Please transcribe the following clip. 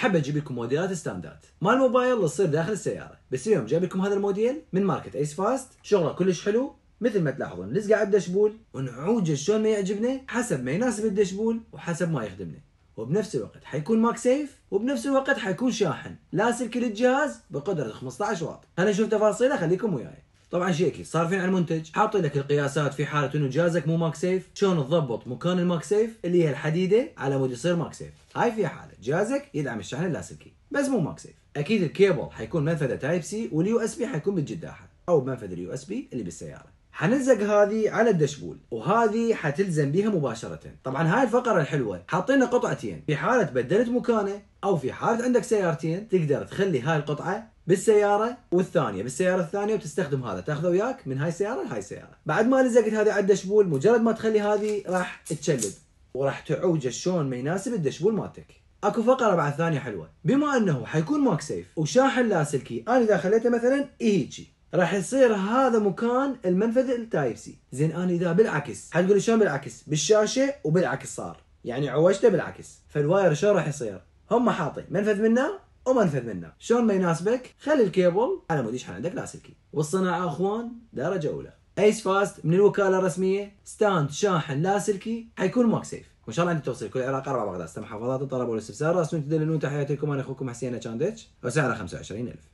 حاب اجيب لكم موديلات ستاندات مال موبايل تصير داخل السياره بس اليوم جايب لكم هذا الموديل من ماركت ايس فاست شغله كلش حلو مثل ما تلاحظون نلزقه على الدشبول ونعوجه شلون ما يعجبنا حسب ما يناسب الدشبول وحسب ما يخدمنا وبنفس الوقت حيكون ماك سيف وبنفس الوقت حيكون شاحن لاسلكي للجهاز بقدره 15 واط خلينا نشوف تفاصيله خليكم وياي طبعا شيكي في على المنتج حاطين لك القياسات في حاله انه جهازك مو ماك سيف شلون تضبط مكان الماك سيف اللي هي الحديده على مود يصير ماك سيف هاي في حاله جهازك يدعم الشحن اللاسلكي بس مو ماك سيف اكيد الكيبل حيكون منفذه تايب سي واليو اس بي حيكون بالجداحه او بمنفذ اليو اس بي اللي بالسياره حنلزق هذه على الدشبول وهذه حتلزم بها مباشرة طبعا هاي الفقرة الحلوة حاطين قطعتين في حالة بدلت مكانه أو في حالة عندك سيارتين تقدر تخلي هاي القطعة بالسياره والثانيه بالسياره الثانيه وتستخدم هذا تاخذه وياك من هاي السياره لهاي السياره بعد ما لزقت هذه على الدشبول مجرد ما تخلي هذه راح تشلب وراح تعوجه شلون ما يناسب الدشبول مالتك اكو فقره بعد ثانيه حلوه بما انه حيكون ماك سيف وشاحن لاسلكي انا اذا خليته مثلا هيجي راح يصير هذا مكان المنفذ التايب سي زين انا اذا بالعكس حتقول شلون بالعكس بالشاشه وبالعكس صار يعني عوجته بالعكس فالواير شلون راح يصير هم حاطين منفذ منه وما نفذ منه شلون ما يناسبك خلي الكيبل على مود يشحن عندك لاسلكي والصناعه اخوان درجه اولى ايس فاست من الوكاله الرسميه ستاند شاحن لاسلكي حيكون ماك سيف وان شاء الله توصيل كل العراق اربع بغداد محافظات الطلب والاستفسار راسلون تدللون تحياتي لكم انا اخوكم حسين اتشاندتش وسعره 25000